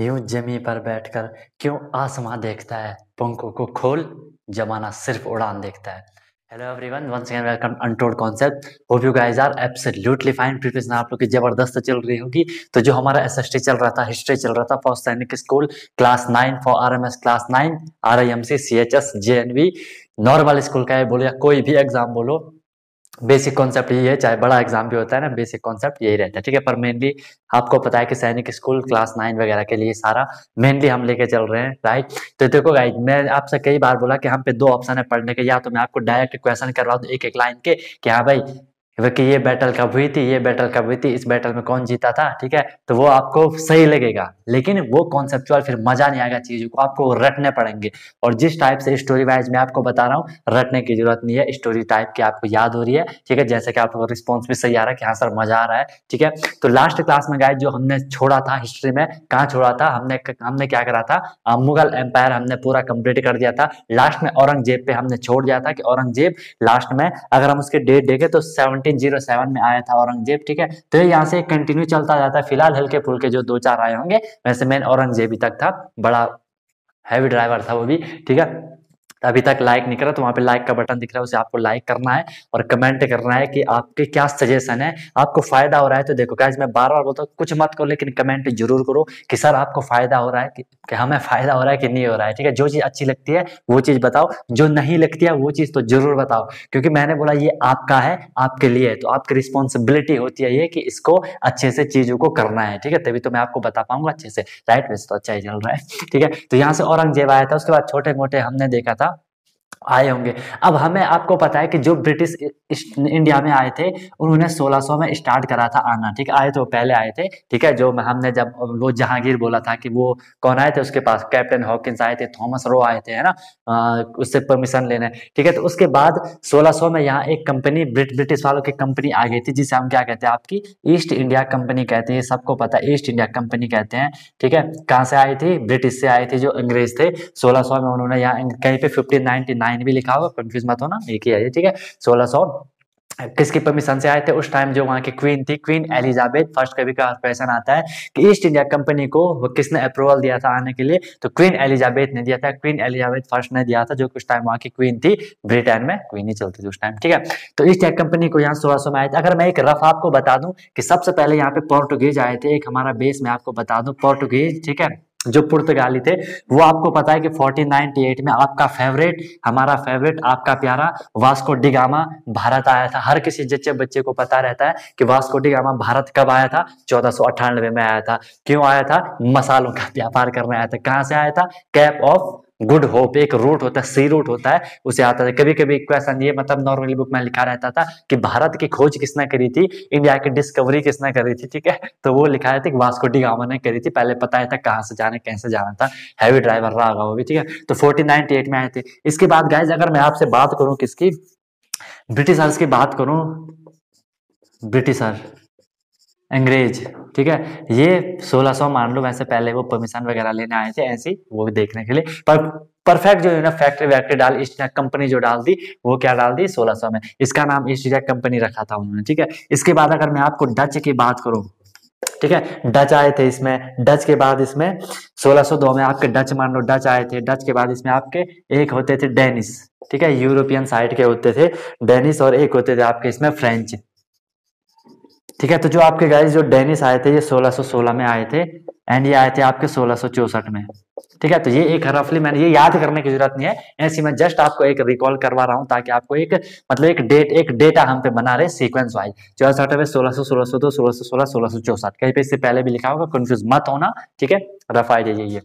यूं जमी पर बैठकर क्यों आसमां देखता है पंखों को खोल जमाना सिर्फ उड़ान देखता है hello everyone once again welcome untold concept hope you guys are absolutely fine preparation आप लोग की जबरदस्त चल रही होगी तो जो हमारा एसएसटी चल रहा था हिस्ट्री चल रहा था for Sainik school class nine for RMS class nine RIMC CHS JNV normal school का है बोलो या कोई भी एग्जाम बोलो बेसिक कॉन्सेप्ट यही है चाहे बड़ा एग्जाम भी होता है ना बेसिक कॉन्सेप्ट यही रहता है ठीक है पर मेनली आपको पता है कि सैनिक स्कूल क्लास नाइन वगैरह के लिए सारा मेनली हम लेके चल रहे हैं राइट तो देखो गाइड मैं आपसे कई बार बोला कि हम पे दो ऑप्शन है पढ़ने के या तो मैं आपको डायरेक्ट क्वेश्चन कर रहा हूँ एक एक लाइन के कि हाँ भाई कि ये बैटल कब हुई थी ये बैटल कब हुई थी इस बैटल में कौन जीता था ठीक है तो वो आपको सही लगेगा लेकिन वो कॉन्सेप्चुअल फिर मजा नहीं आएगा चीज़ों को आपको रटने पड़ेंगे और जिस टाइप से स्टोरी वाइज मैं आपको बता रहा हूँ रटने की जरूरत नहीं है स्टोरी टाइप की आपको याद हो रही है ठीक है जैसे कि आपको रिस्पॉन्स भी सही आ रहा है कि हाँ सर मजा आ रहा है ठीक है तो लास्ट क्लास में गाय जो हमने छोड़ा था हिस्ट्री में कहाँ छोड़ा था हमने हमने क्या करा था मुगल एम्पायर हमने पूरा कंप्लीट कर दिया था लास्ट में औरंगजेब पे हमने छोड़ दिया था कि औरंगजेब लास्ट में अगर हम उसके डेट देखें तो सेवन 1407 में आया था औरंगजेब ठीक है तो यहाँ से कंटिन्यू चलता जाता है फिलहाल हल्के फुलके जो दो चार आए होंगे वैसे मैन औरंगजेब ही तक था बड़ा हैवी ड्राइवर था वो भी ठीक है अभी तक लाइक नहीं करा तो वहाँ पे लाइक का बटन दिख रहा है उसे आपको लाइक करना है और कमेंट करना है कि आपके क्या सजेशन है आपको फायदा हो रहा है तो देखो क्या मैं बार बार बोलता हूँ कुछ मत करो लेकिन कमेंट जरूर करो कि सर आपको फायदा हो रहा है कि, कि हमें फायदा हो रहा है कि नहीं हो रहा है ठीक है जो चीज़ अच्छी लगती है वो चीज़ बताओ जो नहीं लगती है वो चीज़ तो जरूर बताओ क्योंकि मैंने बोला ये आपका है आपके लिए तो आपकी रिस्पॉन्सिबिलिटी होती है ये कि इसको अच्छे से चीज़ों को करना है ठीक है तभी तो मैं आपको बता पाऊंगा अच्छे से राइट वैसे तो अच्छा ही चल रहा है ठीक है तो यहाँ से औरंगजेब आया था उसके बाद छोटे मोटे हमने देखा था आए होंगे अब हमें आपको पता है कि जो ब्रिटिश इंडिया में आए थे उन्होंने 1600 में स्टार्ट करा था आना ठीक आए तो पहले आए थे ठीक है जो हमने जब वो जहांगीर बोला था कि वो कौन आए थे उसके पास कैप्टन हॉकिंस आए थे थॉमस रो आए थे है ना आ, उससे परमिशन लेने ठीक है तो उसके बाद 1600 में यहाँ एक कंपनी ब्रिट, ब्रिटिश वालों की कंपनी आ गई थी जिसे हम क्या कहते हैं आपकी ईस्ट इंडिया कंपनी कहते हैं सबको पता है ईस्ट इंडिया कंपनी कहते हैं ठीक है कहाँ से आई थी ब्रिटिश से आई थी जो अंग्रेज थे सोलह में उन्होंने यहाँ कहीं पे फिफ्टीन नाइन भी लिखा होगा कंफ्यूज मत होना एक ही है ठीक है सोलह सौ किसके परमिशन से आए थे उस टाइम जो वहां की क्वीन थी क्वीन एलिजाबेथ फर्स्ट कभी का क्वेश्चन आता है कि ईस्ट इंडिया कंपनी को किसने अप्रूवल दिया था आने के लिए तो क्वीन एलिजाबेथ ने दिया था क्वीन एलिजाबेथ फर्स्ट ने दिया था जो उस टाइम वहां की क्वीन थी ब्रिटेन में क्वीन ही चलती थी उस टाइम ठीक है तो ईस्ट इंडिया कंपनी को यहाँ सोलह में आए थे अगर मैं एक रफ आपको बता दूं कि सबसे पहले यहाँ पे पोर्टुगीज आए थे एक हमारा बेस मैं आपको बता दूं पोर्टुगीज ठीक है जो पुर्तगाली थे वो आपको पता है कि 1498 में आपका फेवरेट हमारा फेवरेट आपका प्यारा वास्को डिगामा भारत आया था हर किसी जच्चे बच्चे को पता रहता है कि वास्को डिगामा भारत कब आया था चौदह में आया था क्यों आया था मसालों का व्यापार करने आया था कहाँ से आया था कैप ऑफ गुड होप एक रूट होता है सी रूट होता है उसे आता था कभी कभी क्वेश्चन ये मतलब नॉर्मली बुक में लिखा रहता था कि भारत की खोज किसने करी थी इंडिया की डिस्कवरी किसने करी थी ठीक है तो वो लिखा रहता कि वास्को डी गामा ने करी थी पहले पता था कहाँ से जाना कैसे जाना था हैवी ड्राइवर रहा होगा वो भी ठीक है तो एट में आए थे इसके बाद गाइज अगर मैं आपसे बात करूँ किसकी ब्रिटिशर्स की बात करूँ ब्रिटिशर अंग्रेज ठीक है ये 1600 मान लो वैसे पहले वो परमिशन वगैरह लेने आए थे ऐसी वो देखने के लिए पर परफेक्ट जो है ना फैक्ट्री वैक्ट्री डाल ईस्ट इंडिया कंपनी जो डाल दी वो क्या डाल दी 1600 में इसका नाम ईस्ट इंडिया कंपनी रखा था उन्होंने ठीक है इसके बाद अगर मैं आपको डच की बात करूं ठीक है डच आए थे इसमें डच के बाद इसमें 1602 में आपके डच मान लो डच आए थे डच के बाद इसमें आपके एक होते थे डेनिस ठीक है यूरोपियन साइड के होते थे डेनिस और एक होते थे आपके इसमें फ्रेंच ठीक है तो जो आपके गाइस जो डेनिस आए थे ये 1616 में आए थे एंड ये आए थे आपके सोलह में ठीक है तो ये एक रफली मैंने ये याद करने की जरूरत नहीं है ऐसी मैं जस्ट आपको एक रिकॉल करवा रहा हूँ ताकि आपको एक मतलब एक डेट एक डेटा हम पे बना रहे सीक्वेंस वाइज चौसठ में सोलह सौ सोलह सौ दो सोलह सौ सोलह सोलह सौ चौसठ कहीं पे इससे पहले भी लिखा होगा कंफ्यूज मत होना ठीक है रफ आई ये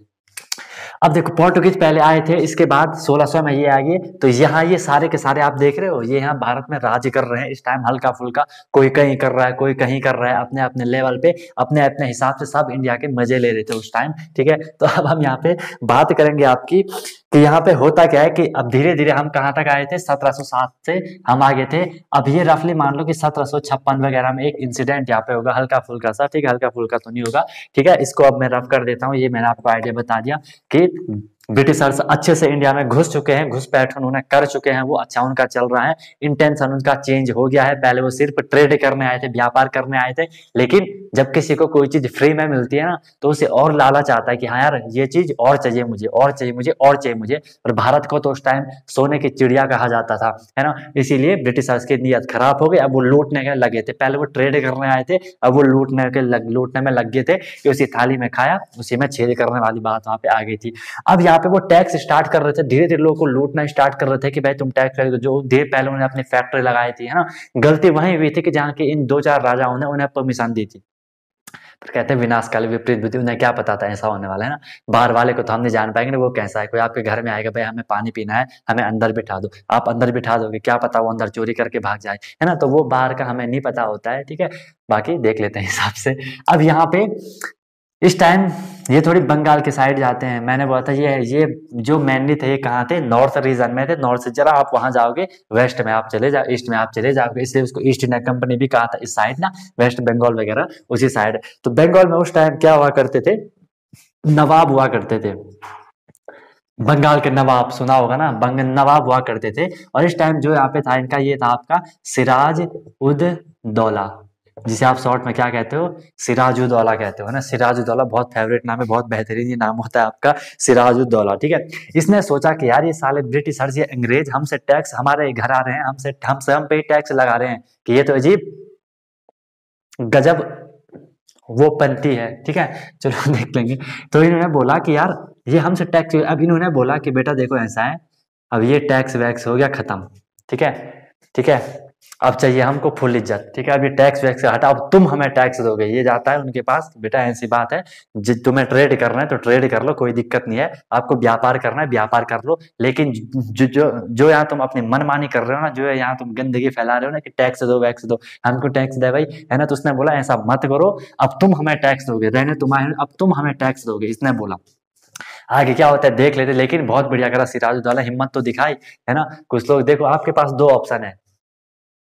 अब देखो पोर्टुगीज पहले आए थे इसके बाद 1600 में ये आ गए तो यहाँ ये सारे के सारे आप देख रहे हो ये यहाँ भारत में राज कर रहे हैं इस टाइम हल्का फुल्का कोई कहीं कर रहा है कोई कहीं कर रहा है अपने अपने लेवल पे अपने अपने हिसाब से सब इंडिया के मजे ले रहे थे उस टाइम ठीक है तो अब हम यहाँ पे बात करेंगे आपकी कि तो यहाँ पे होता क्या है कि अब धीरे धीरे हम कहाँ तक आए थे 1707 से हम आगे थे अब ये रफली मान लो कि सत्रह वगैरह में एक इंसिडेंट यहाँ पे होगा हल्का फुल्का सा ठीक है हल्का फुल्का तो नहीं होगा ठीक है इसको अब मैं रफ कर देता हूँ ये मैंने आपको आइडिया बता दिया कि ब्रिटिशर्स अच्छे से इंडिया में घुस चुके हैं घुसपैठ उन्होंने कर चुके हैं वो अच्छा उनका चल रहा है इंटेंशन उनका चेंज हो गया है पहले वो सिर्फ ट्रेड करने आए थे व्यापार करने आए थे लेकिन जब किसी को कोई चीज फ्री में मिलती है ना तो उसे और लालच आता है कि हाँ यार ये चीज और चाहिए मुझे और चाहिए मुझे और चाहिए मुझे और भारत को तो उस टाइम सोने की चिड़िया कहा जाता था है ना इसीलिए ब्रिटिशर्स की नीयत खराब हो गई अब वो लूटने के लगे थे पहले वो ट्रेड करने आए थे अब वो लूटने के लूटने में लग गए थे कि उसी थाली में खाया उसी में छेद करने वाली बात वहां पे आ गई थी अब यहाँ पे वो टैक्स स्टार्ट कर रहे थे धीरे धीरे लोगों को लूटना स्टार्ट कर रहे थे कि भाई तुम टैक्स लगे जो देर पहले उन्होंने अपनी फैक्ट्री लगाई थी है ना गलती वहीं हुई थी कि जहाँ के इन दो चार राजाओं ने उन्हें परमिशन दी थी पर कहते हैं विनाश काल विपरीत बुद्धि उन्हें क्या पता था ऐसा होने वाला है ना बाहर वाले को तो हम नहीं जान पाएंगे वो कैसा है कोई आपके घर में आएगा भाई हमें पानी पीना है हमें अंदर बिठा दो आप अंदर बिठा दोगे क्या पता वो अंदर चोरी करके भाग जाए है ना तो वो बाहर का हमें नहीं पता होता है ठीक है बाकी देख लेते हैं हिसाब से अब यहाँ पे इस टाइम ये थोड़ी बंगाल के साइड जाते हैं मैंने बोला था ये ये जो मेनली थे ये कहाँ थे नॉर्थ रीजन में थे नॉर्थ से जरा आप वहां जाओगे वेस्ट में आप चले जाओ ईस्ट में आप चले जाओगे इसलिए उसको ईस्ट इंडिया कंपनी भी कहा था इस साइड ना वेस्ट बंगाल वगैरह उसी साइड तो बंगाल में उस टाइम क्या हुआ करते थे नवाब हुआ करते थे बंगाल के नवाब सुना होगा ना बंग नवाब हुआ करते थे और इस टाइम जो यहाँ पे था इनका ये था आपका सिराज उद दौला जिसे आप शॉर्ट में क्या कहते हो सिराजुद्दौला कहते हो ना सिराजुद्दौला बहुत फेवरेट नाम है बहुत बेहतरीन ये नाम होता है आपका सिराजुद्दौला ठीक है इसने सोचा कि यार ये साले ब्रिटिशर्स ये अंग्रेज हमसे टैक्स हमारे घर आ रहे हैं हमसे हमसे हम पे टैक्स लगा रहे हैं कि ये तो अजीब गजब वो पंथी है ठीक है चलो देख लेंगे तो इन्होंने बोला कि यार ये हमसे टैक्स अब इन्होंने बोला कि बेटा देखो ऐसा है अब ये टैक्स वैक्स हो गया खत्म ठीक है ठीक है अब चाहिए हमको फुल इज्जत ठीक है अभी टैक्स वैक्स हटा अब तुम हमें टैक्स दोगे ये जाता है उनके पास बेटा ऐसी बात है जिस तुम्हें ट्रेड करना है तो ट्रेड कर लो कोई दिक्कत नहीं है आपको व्यापार करना है व्यापार कर लो लेकिन जो जो जो यहाँ तुम अपनी मनमानी कर रहे हो ना जो है यहाँ तुम गंदगी फैला रहे हो ना कि टैक्स दो वैक्स दो हमको टैक्स दे भाई है ना तो उसने बोला ऐसा मत करो अब तुम हमें टैक्स दोगे रहने तुम्हारे तो अब तुम हमें टैक्स दोगे इसने बोला आगे क्या होता है देख लेते लेकिन बहुत बढ़िया करा सिराज हिम्मत तो दिखाई है ना कुछ लोग देखो आपके पास दो ऑप्शन है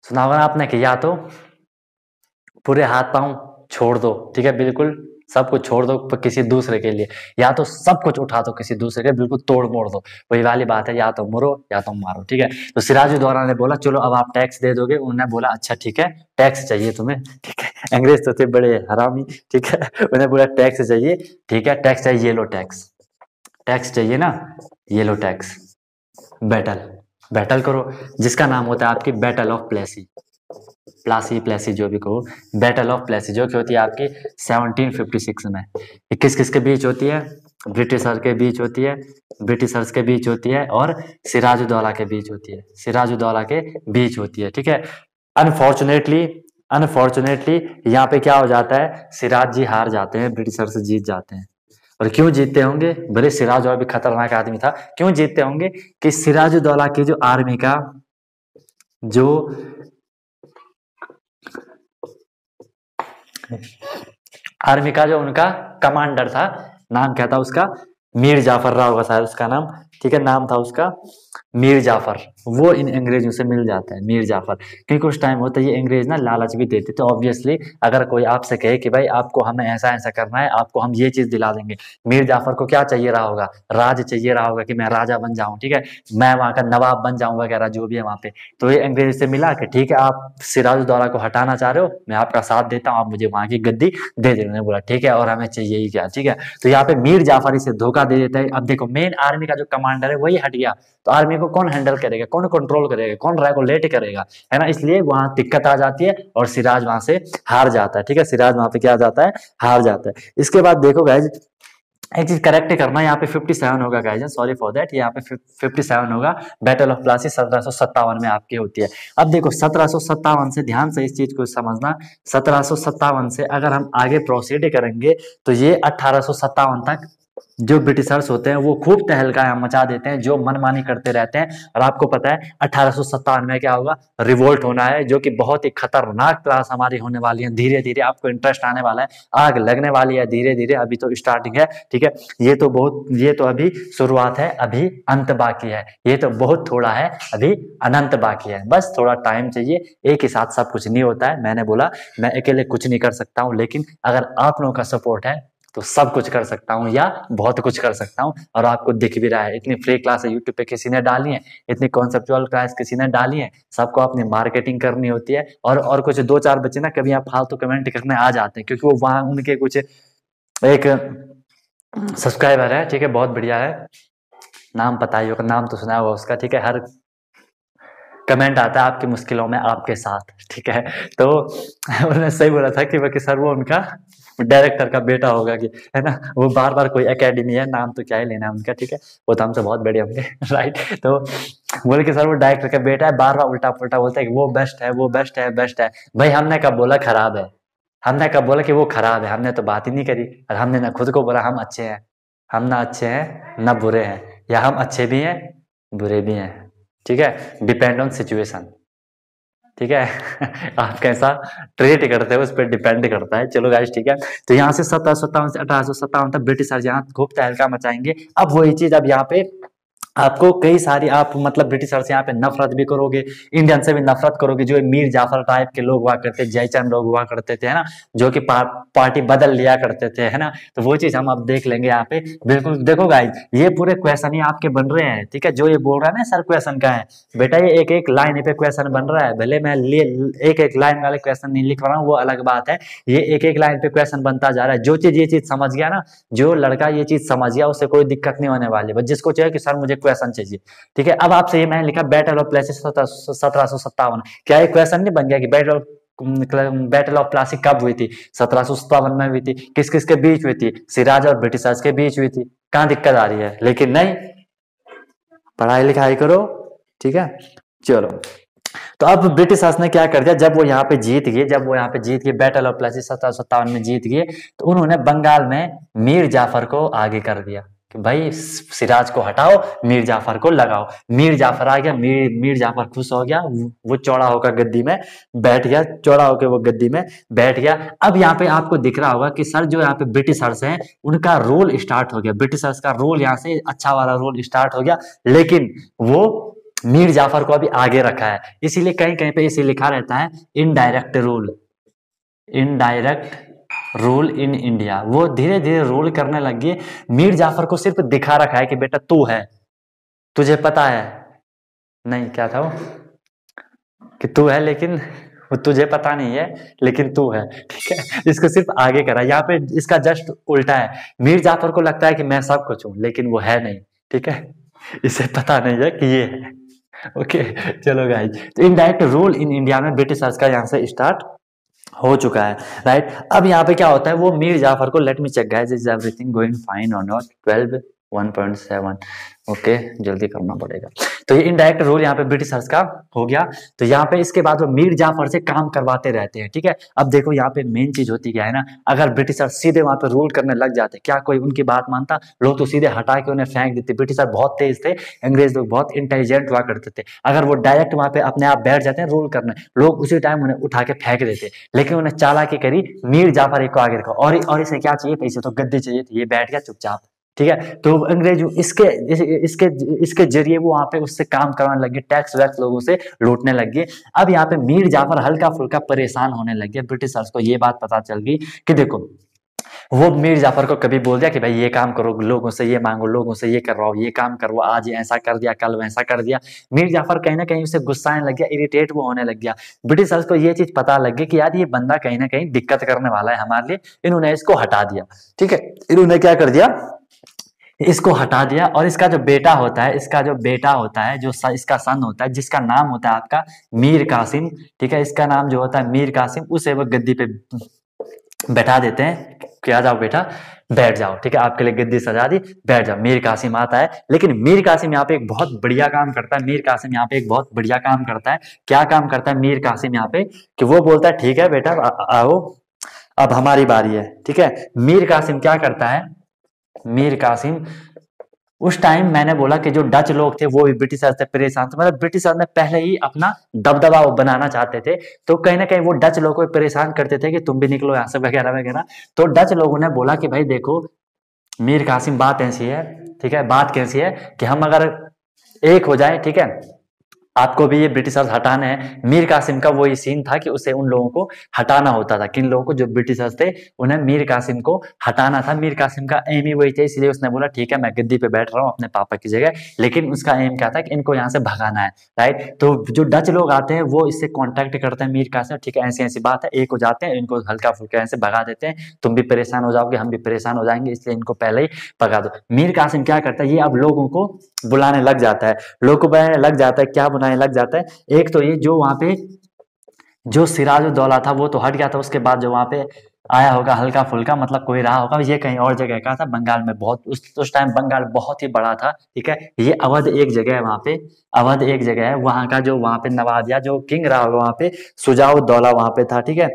सुना होगा आपने कि या तो पूरे हाथ पांव छोड़ दो ठीक है बिल्कुल सब कुछ छोड़ दो किसी दूसरे के लिए या तो सब कुछ उठा दो किसी दूसरे के बिल्कुल तोड़ मोड़ दो वही वाली बात है या तो मुरो या तो मारो ठीक है तो सिराज द्वारा ने बोला चलो अब आप टैक्स दे दोगे उन्होंने बोला अच्छा ठीक है टैक्स चाहिए तुम्हें ठीक है अंग्रेज तो थे बड़े हरामी ठीक है उन्हें बोला टैक्स चाहिए ठीक है टैक्स चाहिए ये लो टैक्स टैक्स चाहिए ना ये लो टैक्स बेटल बैटल करो जिसका नाम होता है आपकी बैटल ऑफ प्लेसी प्लासी प्लेसी जो भी कहो बैटल ऑफ प्लेसी जो कि होती है आपकी 1756 में किस किस के बीच होती है ब्रिटिशर के बीच होती है ब्रिटिशर्स के बीच होती है और सिराज उदौला के बीच होती है सिराज उदौला के बीच होती है ठीक है अनफॉर्चुनेटली अनफॉर्चुनेटली यहाँ पे क्या हो जाता है सिराज जी हार जाते हैं ब्रिटिशर्स जीत जाते हैं और क्यों जीतते होंगे भले सिराज और भी खतरनाक आदमी था क्यों जीतते होंगे कि सिराजुद्दौला की जो आर्मी का जो आर्मी का जो उनका कमांडर था नाम क्या था उसका मीर जाफर राव का शायद उसका नाम ठीक है नाम था उसका मीर जाफर वो इन अंग्रेजों से मिल जाता है मीर जाफर क्योंकि उस टाइम होता है ये अंग्रेज ना लालच भी देते थे ऑब्वियसली अगर कोई आपसे कहे कि भाई आपको हमें ऐसा ऐसा करना है आपको हम ये चीज़ दिला देंगे मीर जाफर को क्या चाहिए रहा होगा राज चाहिए रहा होगा कि मैं राजा बन जाऊँ ठीक है मैं वहां का नवाब बन जाऊँ वगैरह जो भी है वहाँ पे तो ये अंग्रेज से मिला कि ठीक है आप सिराज दौरा को हटाना चाह रहे हो मैं आपका साथ देता हूँ आप मुझे वहां की गद्दी दे दे उन्होंने बोला ठीक है और हमें चाहिए ही क्या ठीक है तो यहाँ पे मीर जाफर इसे धोखा दे देता है अब देखो मेन आर्मी का जो कमांडर है वही हट गया तो आर्मी को कौन हैंडल करेगा कौन कंट्रोल करेगा कौन रेगुलेट करेगा है ना इसलिए वहां दिक्कत आ जाती है और सिराज वहां से हार जाता है ठीक है सिराज वहां पे क्या जाता है हार जाता है इसके बाद देखो गाइज एक चीज करेक्ट करना यहाँ पे 57 होगा गाइजन सॉरी फॉर देट यहाँ पे 57 होगा बैटल ऑफ प्लासी सत्रह में आपकी होती है अब देखो सत्रह से ध्यान से इस चीज को समझना सत्रह से अगर हम आगे प्रोसीड करेंगे तो ये अठारह तक जो ब्रिटिशर्स होते हैं वो खूब तहलका मचा देते हैं जो मनमानी करते रहते हैं और आपको पता है अठारह में क्या होगा रिवोल्ट होना है जो कि बहुत ही खतरनाक क्लास हमारी होने वाली है धीरे धीरे आपको इंटरेस्ट आने वाला है आग लगने वाली है धीरे धीरे अभी तो स्टार्टिंग है ठीक है ये तो बहुत ये तो अभी शुरुआत है अभी अंत बाकी है ये तो बहुत थोड़ा है अभी अनंत बाकी है बस थोड़ा टाइम चाहिए एक ही साथ सब कुछ नहीं होता है मैंने बोला मैं अकेले कुछ नहीं कर सकता हूँ लेकिन अगर आप लोगों का सपोर्ट है तो सब कुछ कर सकता हूँ या बहुत कुछ कर सकता हूँ और आपको दिख भी रहा है इतनी फ्री क्लास यूट्यूब पे किसी ने डाली है इतनी कॉन्सेप्चुअल क्लास किसी ने डाली है सबको अपनी मार्केटिंग करनी होती है और और कुछ दो चार बच्चे ना कभी आप फालतू तो कमेंट करने आ जाते हैं क्योंकि वो वहाँ उनके कुछ एक सब्सक्राइबर है ठीक है बहुत बढ़िया है नाम पता ही होगा नाम तो सुना होगा उसका ठीक है हर कमेंट आता है आपकी मुश्किलों में आपके साथ ठीक है तो उन्होंने सही बोला था कि वह सर वो उनका डायरेक्टर का बेटा होगा कि है ना वो बार बार कोई एकेडमी है नाम तो क्या ही लेना है उनका ठीक है वो तो हमसे बहुत बड़े होंगे राइट तो बोले कि सर वो डायरेक्टर का बेटा है बार बार उल्टा पुल्टा बोलता है कि वो बेस्ट है वो बेस्ट है बेस्ट है भाई हमने कब बोला खराब है हमने कब बोला कि वो खराब है हमने तो बात ही नहीं करी और हमने ना खुद को बोला हम अच्छे हैं हम ना अच्छे हैं ना बुरे हैं या हम अच्छे भी हैं बुरे भी हैं ठीक है डिपेंड ऑन सिचुएशन ठीक है आप कैसा ट्रेड करते हो उस पर डिपेंड करता है चलो गाइस ठीक है तो यहाँ से सत्रह सत्तावन से अठारह सौ सत्तावन तक ब्रिटिश यहाँ खूब तहलका मचाएंगे अब वही चीज अब यहाँ पे आपको कई सारी आप मतलब ब्रिटिशर से यहाँ पे नफरत भी करोगे इंडियन से भी नफरत करोगे जो मीर जाफर टाइप के लोग हुआ करते जयचंद लोग हुआ करते थे है ना जो कि पार, पार्टी बदल लिया करते थे है ना तो वो चीज हम अब देख लेंगे यहाँ पे बिल्कुल देखो गाइज ये पूरे क्वेश्चन ही आपके बन रहे हैं ठीक है जो ये बोल रहा है ना सर क्वेश्चन का है बेटा ये एक एक लाइन पे क्वेश्चन बन रहा है भले मैं एक एक लाइन वाले क्वेश्चन नहीं लिख रहा हूँ वो अलग बात है ये एक एक लाइन पे क्वेश्चन बनता जा रहा है जो चीज ये चीज समझ गया ना जो लड़का ये चीज समझ गया उससे कोई दिक्कत नहीं होने वाली बस जिसको चाहिए कि सर मुझे क्वेश्चन चाहिए ठीक है अब आपसे ये मैंने लिखा बैटल ऑफ प्लेसेस सत्रह सौ सत्तावन क्या ये क्वेश्चन नहीं बन गया कि बैटल ऑफ बैटल ऑफ प्लासिक कब हुई थी सत्रह में हुई थी किस किस के बीच हुई थी सिराज और ब्रिटिशर्स के बीच हुई थी कहाँ दिक्कत आ रही है लेकिन नहीं पढ़ाई लिखाई करो ठीक है चलो तो अब ब्रिटिशर्स ने क्या कर दिया जब वो यहाँ पे जीत गए जब वो यहाँ पे जीत गए बैटल ऑफ प्लासी सत्रह सत्तावन में जीत गए तो उन्होंने बंगाल में मीर जाफर को आगे कर दिया कि भाई सिराज को हटाओ मीर जाफर को लगाओ मीर जाफर आ गया मीर मीर जाफर खुश हो गया वो चौड़ा होकर गद्दी में बैठ गया चौड़ा होकर वो गद्दी में बैठ गया अब यहाँ पे आपको दिख रहा होगा कि सर जो यहाँ पे ब्रिटिशर्स हैं उनका रोल स्टार्ट हो गया ब्रिटिशर्स का रोल यहाँ से अच्छा वाला रोल स्टार्ट हो गया लेकिन वो मीर जाफर को अभी आगे रखा है इसीलिए कहीं कहीं पे इसे लिखा रहता है indirect role indirect rule in India वो धीरे धीरे रूल करने लगी मीर जाफर को सिर्फ दिखा रखा है कि बेटा तू है तुझे पता है नहीं क्या था वो कि तू है लेकिन तुझे पता नहीं है लेकिन तू है ठीक है इसको सिर्फ आगे करा यहाँ पे इसका जस्ट उल्टा है मीर जाफर को लगता है कि मैं सब कुछ हूं लेकिन वो है नहीं ठीक है इसे पता नहीं है कि ये है ओके चलो गाइज तो इनडायरेक्ट रूल इन इंडिया में ब्रिटिश राज का यहां से स्टार्ट हो चुका है राइट अब यहाँ पे क्या होता है वो मीर जाफर को let me check guys is everything going fine और नॉट ट्वेल्व 1.7 ओके जल्दी करना पड़ेगा तो ये इनडायरेक्ट रोल यहाँ पे ब्रिटिशर्स का हो गया तो यहाँ पे इसके बाद वो मीर जाफर से काम करवाते रहते हैं ठीक है अब देखो यहाँ पे मेन चीज होती क्या है ना अगर ब्रिटिशर सीधे वहां पे रूल करने लग जाते क्या कोई उनकी बात मानता लोग तो सीधे हटा के उन्हें फेंक देते ब्रिटिशर बहुत तेज थे अंग्रेज लोग बहुत इंटेलिजेंट हुआ करते थे अगर वो डायरेक्ट वहां पे अपने आप बैठ जाते हैं रूल करने लोग उसी टाइम उन्हें उठा के फेंक देते लेकिन उन्हें चाला के करी मीर जाफर एक को आगे रखा और, इसे क्या चाहिए इसे तो गद्दी चाहिए ये बैठ गया चुपचाप ठीक है तो अंग्रेज इसके इसके इसके जरिए वो वहां पे उससे काम करवाने लगे टैक्स वैक्स लोगों से लूटने लगे अब यहाँ पे मीर जाफर हल्का फुल्का परेशान होने गया ब्रिटिशर्स को ये बात पता चल गई कि देखो वो मीर जाफर को कभी बोल दिया कि भाई ये काम करो लोगों से ये मांगो लोगों से ये करवाओ ये काम करवाओ आज ऐसा कर दिया कल वैसा कर दिया मीर जाफर कहीं ना कहीं उसे गुस्सा आने लग गया इरिटेट वो होने लग गया ब्रिटिशर्स को ये चीज पता लग गई कि यार ये बंदा कहीं ना कहीं दिक्कत करने वाला है हमारे लिए इन्होंने इसको हटा दिया ठीक है इन्होंने क्या कर दिया इसको हटा दिया और इसका जो बेटा होता है इसका जो बेटा होता है जो इसका सन होता है जिसका नाम होता है आपका मीर कासिम ठीक है इसका नाम जो होता है मीर कासिम उसे वो गद्दी पे बैठा देते हैं क्या जाओ बेटा बैठ जाओ ठीक है आपके लिए गद्दी सजा दी बैठ जाओ मीर कासिम आता है लेकिन मीर कासिम यहाँ पे एक बहुत बढ़िया काम करता है मीर कासिम यहाँ पे एक बहुत बढ़िया काम करता है क्या काम करता है मीर कासिम यहाँ पे कि वो बोलता है ठीक है बेटा आओ अब हमारी बारी है ठीक है मीर कासिम क्या करता है मीर कासिम उस टाइम मैंने बोला कि जो डच लोग थे वो भी ब्रिटिश से परेशान थे मतलब ब्रिटिश ने पहले ही अपना दबदबा वो बनाना चाहते थे तो कहीं ना कहीं वो डच लोगों को परेशान करते थे कि तुम भी निकलो यहाँ से वगैरह वगैरह तो डच लोगों ने बोला कि भाई देखो मीर कासिम बात ऐसी है ठीक है बात कैसी है कि हम अगर एक हो जाए ठीक है आपको भी ये ब्रिटिशर्स हटाने हैं मीर कासिम का वो ये सीन था कि उसे उन लोगों को हटाना होता था किन लोगों को जो ब्रिटिशर्स थे उन्हें मीर कासिम को हटाना था मीर कासिम का एम ही वही था इसलिए उसने बोला ठीक है मैं गद्दी पे बैठ रहा हूँ अपने पापा की जगह लेकिन उसका एम क्या था कि इनको यहाँ से भगाना है राइट तो जो डच लोग आते हैं वो इससे कॉन्टेक्ट करते हैं मीर कासिम ठीक है ऐसी ऐसी बात है एक हो जाते हैं इनको हल्का फुल्का ऐसे भगा देते हैं तुम भी परेशान हो जाओगे हम भी परेशान हो जाएंगे इसलिए इनको पहले ही भगा दो मीर कासिम क्या करता है ये अब लोगों को बुलाने लग जाता है लोग को बुलाने लग जाता है क्या बुलाने लग जाता है एक तो ये जो वहां पे जो सिराज दौला था वो तो हट गया था उसके बाद जो वहां पे आया होगा हल्का फुल्का मतलब कोई रहा होगा ये कहीं और जगह का था बंगाल में बहुत उस उस टाइम बंगाल बहुत ही बड़ा था ठीक है ये अवध एक जगह है वहाँ पे अवध एक जगह है वहाँ का जो वहाँ पे या जो किंग रहा होगा वहाँ पे सुजाउ दौला वहाँ पे था ठीक है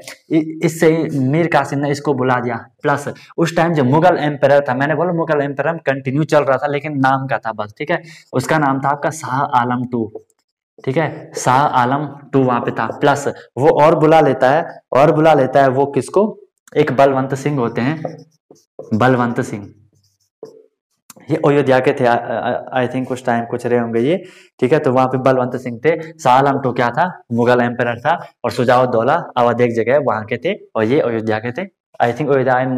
इससे ही मीर कासिम ने इसको बुला दिया प्लस उस टाइम जो मुगल एम्पर था मैंने बोला मुगल एम्पर कंटिन्यू चल रहा था लेकिन नाम का था बस ठीक है उसका नाम था आपका शाह आलम टू ठीक है शाह आलम टू वहां पे था प्लस वो और बुला लेता है और बुला लेता है वो किसको एक बलवंत सिंह होते हैं बलवंत सिंह ये अयोध्या के थे आई थिंक कुछ टाइम कुछ रहे होंगे ये ठीक है तो वहां पे बलवंत सिंह थे सालम तो क्या था मुगल एम्पायर था और सुजाउद्दौला अवध एक जगह वहां के थे और ये अयोध्या के थे I think I am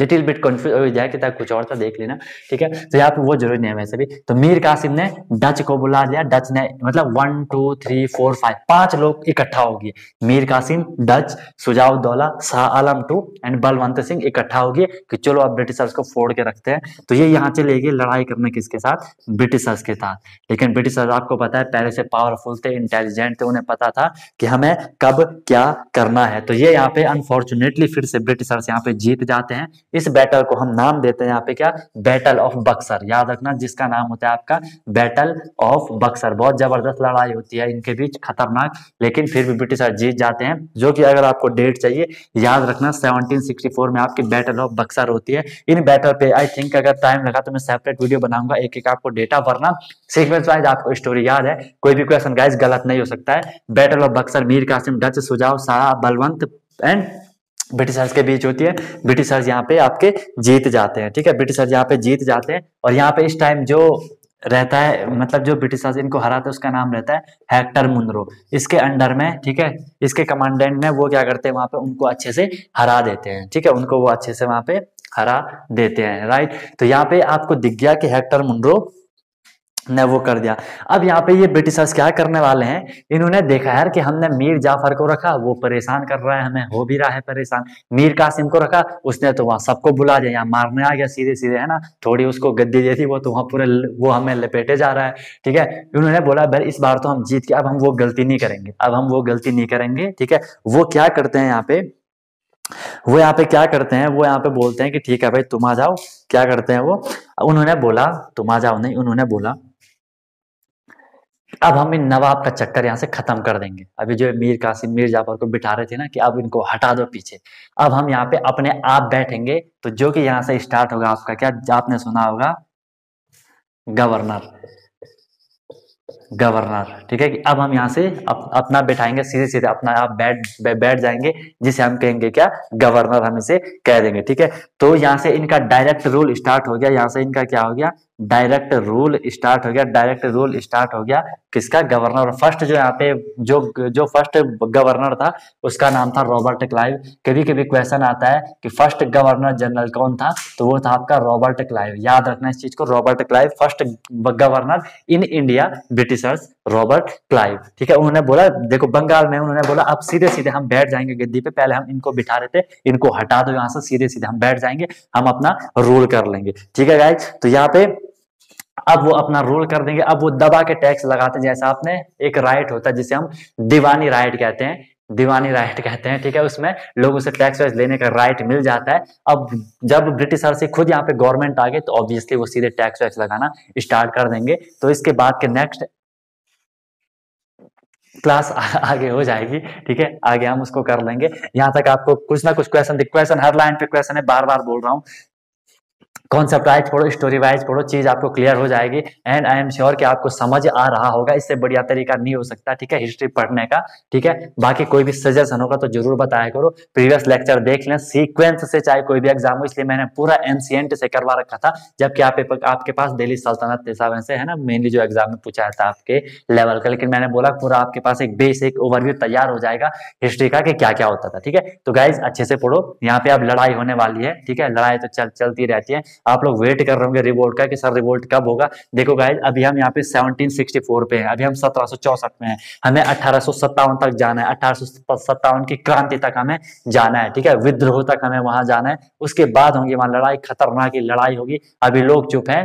little bit confuse कि था कुछ और था तो देख लेना ठीक है तो यहाँ पे वो जरूरी नहीं है वैसे भी तो मीर कासिम ने डच को बुला लिया डच ने मतलब one two three four five पांच लोग इकट्ठा हो गए Mir Qasim Dutch Shujauddaula Shah Alam two and Balwant Singh इकट्ठा हो गए कि चलो आप ब्रिटिशर्स को फोड़ के रखते हैं तो ये यहाँ चले गए लड़ाई करने किसके साथ ब्रिटिशर्स के साथ लेकिन ब्रिटिशर्स आपको पता है पहले से पावरफुल थे इंटेलिजेंट थे उन्हें पता था कि हमें कब क्या करना है तो ये यहाँ पे अनफॉर्चुनेटली फिर से ब्रिटिशर्स बॉक्सर्स यहाँ पे जीत जाते हैं इस बैटल को हम नाम देते हैं यहाँ पे क्या बैटल ऑफ बक्सर याद रखना जिसका नाम होता है आपका बैटल ऑफ बक्सर बहुत जबरदस्त लड़ाई होती है इनके बीच खतरनाक लेकिन फिर भी ब्रिटिशर जीत जाते हैं जो कि अगर आपको डेट चाहिए याद रखना सेवनटीन में आपकी बैटल ऑफ बक्सर होती है इन बैटल पे आई थिंक अगर टाइम लगा तो मैं सेपरेट वीडियो बनाऊंगा एक एक आपको डेटा भरना सीक्वेंस वाइज आपको स्टोरी याद है कोई भी क्वेश्चन गाइज गलत नहीं हो सकता है battle of Buxar Mir Qasim Dutch सुझाव शाह बलवंत एंड ब्रिटिशर्स के बीच होती है ब्रिटिशर्स यहाँ पे आपके जीत जाते हैं ठीक है ब्रिटिशर्स यहाँ पे जीत जाते हैं और यहाँ पे इस टाइम जो रहता है मतलब जो ब्रिटिशर्स इनको हराते हैं उसका नाम रहता है हेक्टर मुनरो इसके अंडर में ठीक है इसके कमांडेंट में वो क्या करते हैं वहां पे उनको अच्छे से हरा देते हैं ठीक है उनको वो अच्छे से वहाँ पे हरा देते हैं राइट तो यहाँ पे आपको दिख गया कि हेक्टर मुनरो ने वो कर दिया अब यहाँ पे ये ब्रिटिशर्स क्या करने वाले हैं इन्होंने देखा यार कि हमने मीर जाफर को रखा वो परेशान कर रहा है हमें हो भी रहा है परेशान मीर कासिम को रखा उसने तो वहां सबको बुला दिया यहाँ मारने आ गया सीधे सीधे है ना थोड़ी उसको गद्दी दी थी वो तो वहां पूरे वो हमें लपेटे जा रहा है ठीक है इन्होंने बोला भाई इस बार तो हम जीत के अब हम वो गलती नहीं करेंगे अब हम वो गलती नहीं करेंगे ठीक है वो क्या करते हैं यहाँ पे वो यहाँ पे क्या करते हैं वो यहाँ पे बोलते हैं कि ठीक है भाई तुम आ जाओ क्या करते हैं वो उन्होंने बोला तुम आ जाओ नहीं उन्होंने बोला अब हम इन नवाब का चक्कर यहाँ से खत्म कर देंगे अभी जो मीर कासिम मीर जाफर को बिठा रहे थे ना कि अब इनको हटा दो पीछे अब हम यहाँ पे अपने आप बैठेंगे तो जो कि यहाँ से स्टार्ट होगा आपका क्या आपने सुना होगा गवर्नर गवर्नर ठीक है कि अब हम यहाँ से अप, अपना बैठाएंगे सीधे सीधे अपना आप बैठ बैठ जाएंगे जिसे हम कहेंगे क्या गवर्नर हम इसे कह देंगे ठीक है तो यहाँ से इनका डायरेक्ट रूल स्टार्ट हो गया यहाँ से इनका क्या हो गया डायरेक्ट रूल स्टार्ट हो गया डायरेक्ट रूल स्टार्ट हो गया किसका गवर्नर फर्स्ट जो यहाँ पे जो जो फर्स्ट गवर्नर था उसका नाम था रॉबर्ट क्लाइव कभी कभी क्वेश्चन आता है कि फर्स्ट गवर्नर जनरल कौन था तो वो था आपका रॉबर्ट क्लाइव याद रखना इस चीज को Robert Clive first governor in India Britishers Robert Clive ठीक है उन्होंने बोला देखो बंगाल में उन्होंने बोला अब सीधे सीधे हम बैठ जाएंगे गद्दी पे पहले हम इनको बिठा रहे थे इनको हटा दो यहाँ से सीधे सीधे हम बैठ जाएंगे हम अपना रूल कर लेंगे ठीक है गाइज तो यहाँ पे अब वो अपना रूल कर देंगे अब वो दबा के टैक्स लगाते हैं जैसा आपने एक राइट होता है जिसे हम दीवानी राइट कहते हैं दीवानी राइट कहते हैं ठीक है उसमें लोगों से टैक्स वैक्स लेने का राइट मिल जाता है अब जब ब्रिटिश से खुद यहाँ पे गवर्नमेंट आ गए तो ऑब्वियसली वो सीधे टैक्स वैक्स लगाना स्टार्ट कर देंगे तो इसके बाद के नेक्स्ट क्लास आगे हो जाएगी ठीक है आगे हम उसको कर लेंगे यहाँ तक आपको कुछ ना कुछ क्वेश्चन क्वेश्चन हर लाइन पे क्वेश्चन है बार बार बोल रहा हूँ कॉन्सेप्ट वाइज पढ़ो स्टोरी वाइज पढ़ो चीज आपको क्लियर हो जाएगी एंड आई एम श्योर कि आपको समझ आ रहा होगा इससे बढ़िया तरीका नहीं हो सकता ठीक है हिस्ट्री पढ़ने का ठीक है बाकी कोई भी सजेशन होगा तो जरूर बताया करो प्रीवियस लेक्चर देख लें सीक्वेंस से चाहे कोई भी एग्जाम हो इसलिए मैंने पूरा एनसीएंट से करवा रखा था जबकि आप आपके पास दिल्ली सल्तनत हिसाब से है ना मेनली जो एग्जाम में पूछा था आपके लेवल का लेकिन मैंने बोला पूरा आपके पास एक बेस एक ओवरव्यू तैयार हो जाएगा हिस्ट्री का कि क्या क्या होता था ठीक है तो गाइज अच्छे से पढ़ो यहाँ पे अब लड़ाई होने वाली है ठीक है लड़ाई तो चल चलती रहती है आप लोग वेट कर रहे होंगे रिवोल्ट का कि सर रिवोल्ट कब होगा देखो गाइज अभी हम यहाँ पे 1764 पे हैं अभी हम सत्रह में हैं हमें अठारह तक जाना है अठारह की क्रांति तक हमें जाना है ठीक है विद्रोह तक हमें वहां जाना है उसके बाद होंगी वहां लड़ाई खतरनाक लड़ाई होगी अभी लोग चुप है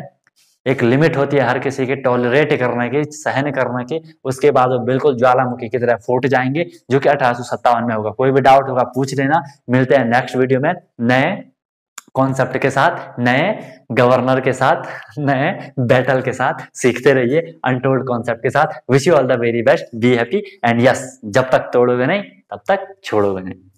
एक लिमिट होती है हर किसी के टॉलरेट करने की सहन करने की उसके बाद वो बिल्कुल ज्वालामुखी की तरह फूट जाएंगे जो कि अठारह में होगा कोई भी डाउट होगा पूछ लेना मिलते हैं नेक्स्ट वीडियो में नए कॉन्सेप्ट के साथ नए गवर्नर के साथ नए बैटल के साथ सीखते रहिए अनटोल्ड कॉन्सेप्ट के साथ wish you all the very best be happy and yes जब तक तोड़ोगे नहीं तब तक छोड़ोगे नहीं